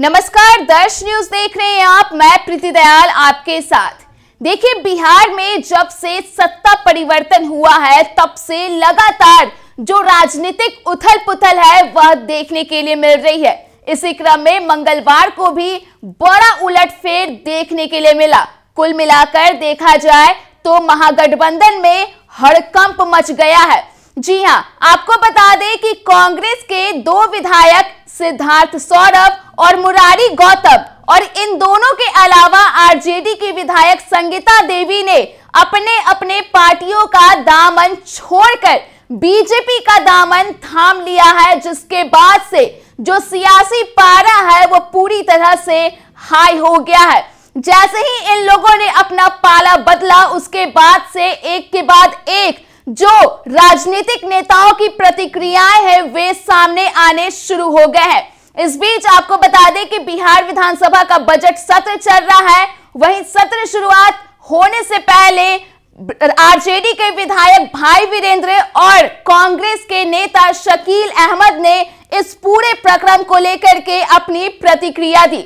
नमस्कार दर्श न्यूज देख रहे हैं आप मैं प्रीति दयाल आपके साथ देखिए बिहार में जब से सत्ता परिवर्तन हुआ है तब से लगातार जो राजनीतिक उथल पुथल है वह देखने के लिए मिल रही है इसी क्रम में मंगलवार को भी बड़ा उलटफेर देखने के लिए मिला कुल मिलाकर देखा जाए तो महागठबंधन में हड़कंप मच गया है जी हाँ आपको बता दें कि कांग्रेस के दो विधायक सिद्धार्थ सौरभ और मुरारी गौतम और इन दोनों के अलावा आरजेडी की विधायक संगीता देवी ने अपने अपने पार्टियों का दामन छोड़कर बीजेपी का दामन थाम लिया है जिसके बाद से जो सियासी पारा है वो पूरी तरह से हाई हो गया है जैसे ही इन लोगों ने अपना पाला बदला उसके बाद से एक के बाद एक जो राजनीतिक नेताओं की प्रतिक्रियाएं हैं वे सामने आने शुरू हो गए हैं इस बीच आपको बता दें कि बिहार विधानसभा का बजट सत्र चल रहा है वहीं सत्र शुरुआत होने से पहले आरजेडी के विधायक भाई वीरेंद्र और कांग्रेस के नेता शकील अहमद ने इस पूरे प्रकरण को लेकर के अपनी प्रतिक्रिया दी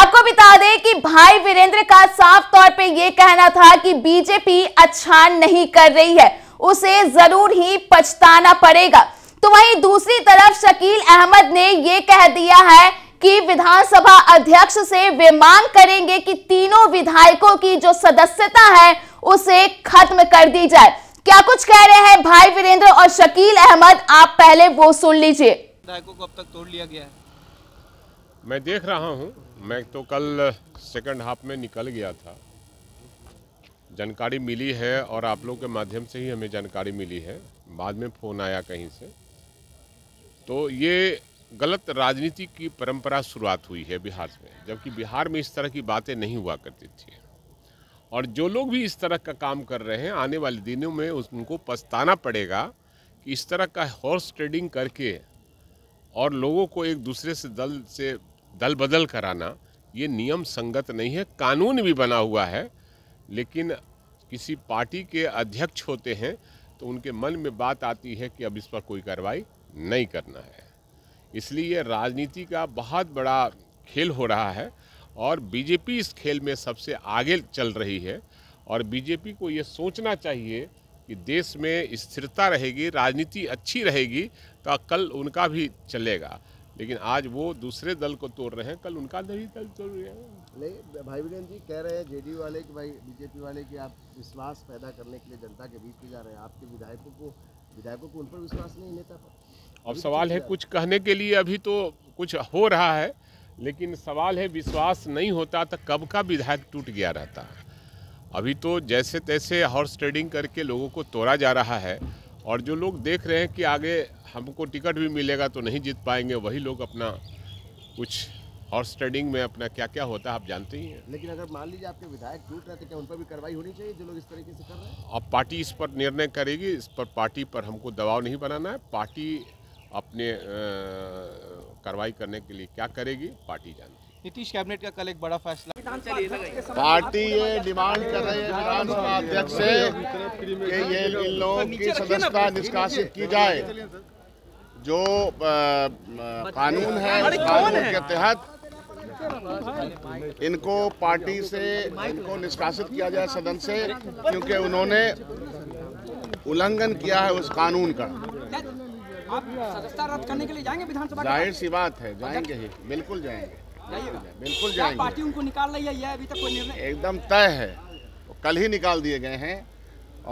आपको बता दें कि भाई वीरेंद्र का साफ तौर पे यह कहना था कि बीजेपी अच्छा नहीं कर रही है उसे जरूर ही पछताना पड़ेगा तो वहीं दूसरी तरफ शकील अहमद ने यह कह दिया है कि विधानसभा अध्यक्ष से वे मांग करेंगे कि तीनों विधायकों की जो सदस्यता है उसे खत्म कर दी जाए क्या कुछ कह रहे हैं भाई वीरेंद्र और शकील अहमद आप पहले वो सुन लीजिए विधायकों को अब तक तोड़ लिया गया है मैं देख रहा हूँ मैं तो कल सेकंड हाफ में निकल गया था जानकारी मिली है और आप लोग के माध्यम से ही हमें जानकारी मिली है बाद में फ़ोन आया कहीं से तो ये गलत राजनीति की परंपरा शुरुआत हुई है बिहार में जबकि बिहार में इस तरह की बातें नहीं हुआ करती थी और जो लोग भी इस तरह का काम कर रहे हैं आने वाले दिनों में उनको पछताना पड़ेगा कि इस तरह का हॉर्स ट्रेडिंग करके और लोगों को एक दूसरे से दल से दल बदल कराना ये नियम संगत नहीं है कानून भी बना हुआ है लेकिन किसी पार्टी के अध्यक्ष होते हैं तो उनके मन में बात आती है कि अब इस पर कोई कार्रवाई नहीं करना है इसलिए राजनीति का बहुत बड़ा खेल हो रहा है और बीजेपी इस खेल में सबसे आगे चल रही है और बीजेपी को ये सोचना चाहिए कि देश में स्थिरता रहेगी राजनीति अच्छी रहेगी तो कल उनका भी चलेगा लेकिन आज वो दूसरे दल को तोड़ रहे हैं कल उनका दल ही दल तोड़ रहे हैं नहीं भाई विनयन जी कह रहे हैं डी वाले कि भाई बीजेपी वाले कि आप विश्वास पैदा करने के लिए जनता के बीच में जा रहे हैं आपके विधायकों को विधायकों को उन पर विश्वास नहीं नेता पर अब सवाल है कुछ कहने के लिए अभी तो कुछ हो रहा है लेकिन सवाल है विश्वास नहीं होता तो कब का विधायक टूट गया रहता अभी तो जैसे तैसे हॉर्स ट्रेडिंग करके लोगों को तोड़ा जा रहा है और जो लोग देख रहे हैं कि आगे हमको टिकट भी मिलेगा तो नहीं जीत पाएंगे वही लोग अपना कुछ हॉर्स ट्रेडिंग में अपना क्या क्या होता है आप जानते ही हैं लेकिन अगर मान लीजिए आपके विधायक टूट रहे थे क्या उन पर भी कार्रवाई होनी चाहिए जो लोग इस तरीके से कर रहे हैं अब पार्टी इस पर निर्णय करेगी इस पर पार्टी पर हमको दबाव नहीं बनाना है पार्टी अपने कार्रवाई करने के लिए क्या करेगी पार्टी जानती नीतीश कैबिनेट का कल एक बड़ा फैसला पार्टी ये डिमांड कर रही है विधानसभा अध्यक्ष से कि ये इन लोगों की सदस्यता निष्कासित की जाए जो कानून है कानून के तहत इनको पार्टी से इनको निष्कासित किया जाए सदन से क्योंकि उन्होंने उल्लंघन किया है उस कानून का आप सदस्यता रद्द करने के लिए जाएंगे विधानसभा जाहिर सी बात है जाएंगे ही बिल्कुल जाएंगे बिल्कुल जाएंगे पार्टी उनको निकाल रही है अभी तक कोई निर्णय एकदम तय है कल ही निकाल दिए गए हैं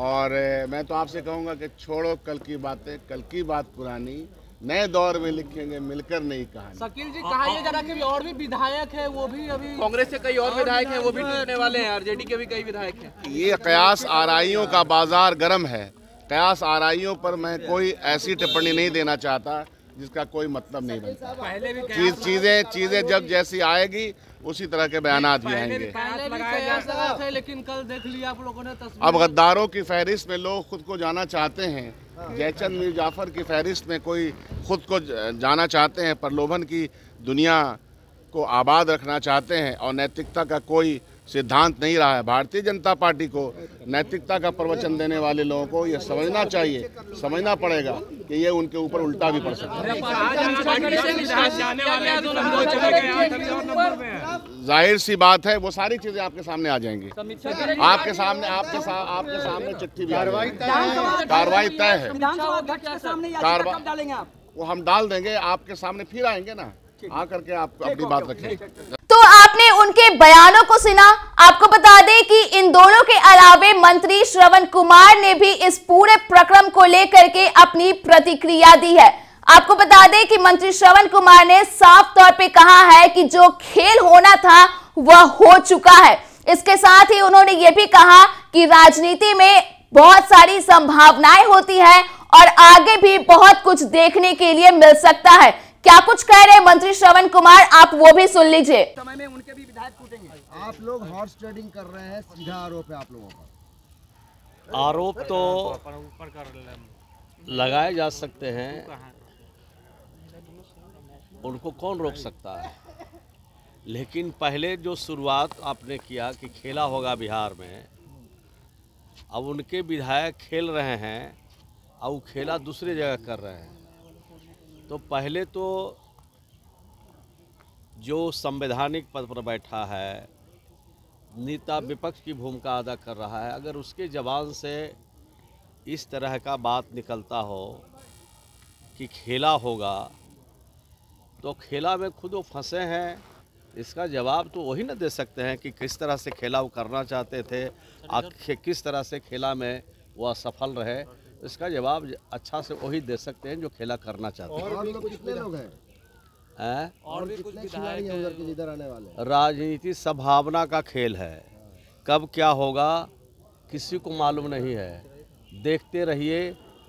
और मैं तो आपसे कहूंगा कि छोड़ो कल की बातें कल की बात पुरानी नए दौर में लिखेंगे मिलकर नहीं कहा शकील जी कहा ये हाँ, हाँ। जरा कि और भी विधायक है वो भी अभी कांग्रेस के कई और विधायक हैं वो भी टूटने वाले हैं आरजेडी के भी कई विधायक हैं ये कयास आरआईओं का बाजार गर्म है कयास आरआईओं पर मैं कोई ऐसी टिप्पणी नहीं देना चाहता जिसका कोई मतलब नहीं बनता चीज चीजें चीजें जब जैसी आएगी उसी तरह के बयान भी आएंगे लेकिन कल देख लिया आप लोगों ने अब गद्दारों की फहरिस्त में लोग खुद को जाना चाहते हैं जयचंद मीर जाफर की फहरिस्त में कोई खुद को जाना चाहते हैं प्रलोभन की दुनिया को आबाद रखना चाहते हैं और नैतिकता का कोई सिद्धांत नहीं रहा है भारतीय जनता पार्टी को नैतिकता का प्रवचन देने वाले लोगों को यह समझना चाहिए समझना पड़ेगा कि ये उनके ऊपर उल्टा भी पड़ सकता है जाहिर सी बात है वो सारी चीजें आपके सामने आ जाएंगी आपके सामने आपके सा, आपके सामने चिट्ठी भी कार्रवाई तय है कार्रवाई वो हम डाल देंगे आपके सामने फिर आएंगे ना आकर के आप अपनी बात रखें तो आपने उनके बयानों को सुना आपको बता दें कि इन दोनों के अलावे मंत्री श्रवण कुमार ने भी इस पूरे प्रक्रम को लेकर के अपनी प्रतिक्रिया दी है आपको बता दें कि मंत्री श्रवण कुमार ने साफ तौर पे कहा है कि जो खेल होना था वह हो चुका है इसके साथ ही उन्होंने ये भी कहा कि राजनीति में बहुत सारी संभावनाएं होती है और आगे भी बहुत कुछ देखने के लिए मिल सकता है क्या कुछ कह रहे मंत्री श्रवण कुमार आप वो भी सुन लीजिए समय में उनके भी विधायक टूटेंगे आप लोग हॉर्स ट्रेडिंग कर रहे हैं सीधा आरोप है आप लोगों का आरोप तो लगाए जा सकते हैं उनको कौन रोक सकता है लेकिन पहले जो शुरुआत आपने किया कि खेला होगा बिहार में अब उनके विधायक खेल रहे हैं और खेला दूसरी जगह कर रहे हैं तो पहले तो जो संवैधानिक पद पर बैठा है नेता विपक्ष की भूमिका अदा कर रहा है अगर उसके जवान से इस तरह का बात निकलता हो कि खेला होगा तो खेला में खुद वो फंसे हैं इसका जवाब तो वही ना दे सकते हैं कि किस तरह से खेला वो करना चाहते थे आखिर किस तरह से खेला में वो असफल रहे इसका जवाब अच्छा से वही दे सकते हैं जो खेला करना चाहते हैं और भी कितने लोग हैं और भी कुछ इधर आने वाले राजनीति संभावना का खेल है कब क्या होगा किसी को मालूम नहीं है देखते रहिए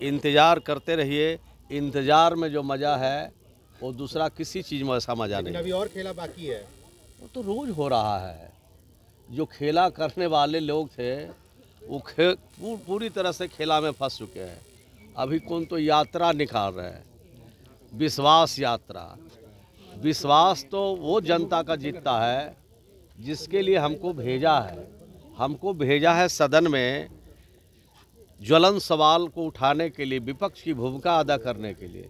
इंतज़ार करते रहिए इंतज़ार में जो मज़ा है वो दूसरा किसी चीज़ में ऐसा मज़ा नहीं अभी और खेला बाकी है वो तो रोज़ हो रहा है जो खेला करने वाले लोग थे वो खे पूरी तरह से खेला में फंस चुके हैं अभी कौन तो यात्रा निकाल रहे हैं विश्वास यात्रा विश्वास तो वो जनता का जीतता है जिसके लिए हमको भेजा है हमको भेजा है सदन में ज्वलन सवाल को उठाने के लिए विपक्ष की भूमिका अदा करने के लिए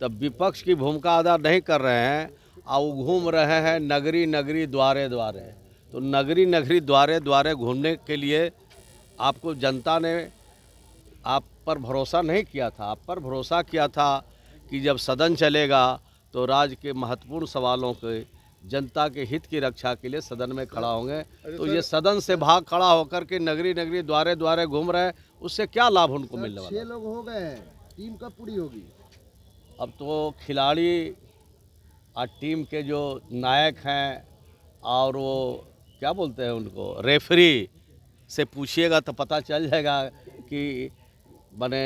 तब विपक्ष की भूमिका अदा नहीं कर रहे हैं और घूम रहे हैं नगरी नगरी द्वारे द्वारे तो नगरी नगरी द्वारे द्वारे घूमने के लिए आपको जनता ने आप पर भरोसा नहीं किया था आप पर भरोसा किया था कि जब सदन चलेगा तो राज्य के महत्वपूर्ण सवालों के जनता के हित की रक्षा के लिए सदन में खड़ा होंगे तो ये सदन से भाग खड़ा होकर के नगरी नगरी द्वारे द्वारे घूम रहे हैं उससे क्या लाभ उनको मिलने वाला लोग हो गए हैं टीम कब पूरी होगी अब तो खिलाड़ी और टीम के जो नायक हैं और वो क्या बोलते हैं उनको रेफरी से पूछिएगा तो पता चल जाएगा कि बने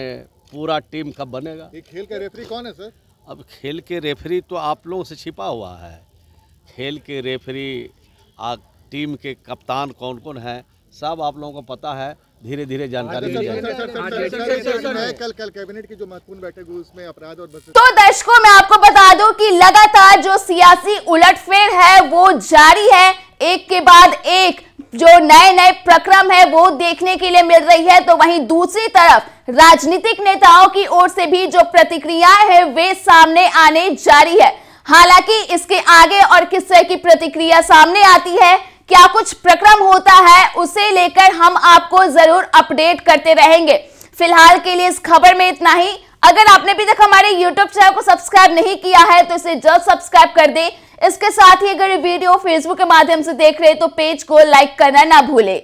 पूरा टीम कब बनेगा ये खेल के रेफरी कौन है सर अब खेल के रेफरी तो आप लोगों से छिपा हुआ है खेल के रेफरी आ टीम के कप्तान कौन कौन है सब आप लोगों को पता है धीरे धीरे जानकारी हाँ, हाँ, मिल कल कल कैबिनेट की जो महत्वपूर्ण बैठक हुई उसमें अपराध और तो दर्शकों मैं आपको बता दूं कि लगातार जो सियासी उलटफेर है वो जारी है एक के बाद एक जो नए नए प्रक्रम है वो देखने के लिए मिल रही है तो वहीं दूसरी तरफ राजनीतिक नेताओं की ओर से भी जो प्रतिक्रियाएं है वे सामने आने जारी है हालांकि इसके आगे और किस तरह की प्रतिक्रिया सामने आती है क्या कुछ प्रक्रम होता है उसे लेकर हम आपको जरूर अपडेट करते रहेंगे फिलहाल के लिए इस खबर में इतना ही अगर आपने अभी तक हमारे YouTube चैनल को सब्सक्राइब नहीं किया है तो इसे जल्द सब्सक्राइब कर दें इसके साथ ही अगर ये वीडियो फेसबुक के माध्यम से देख रहे हैं तो पेज को लाइक करना ना भूले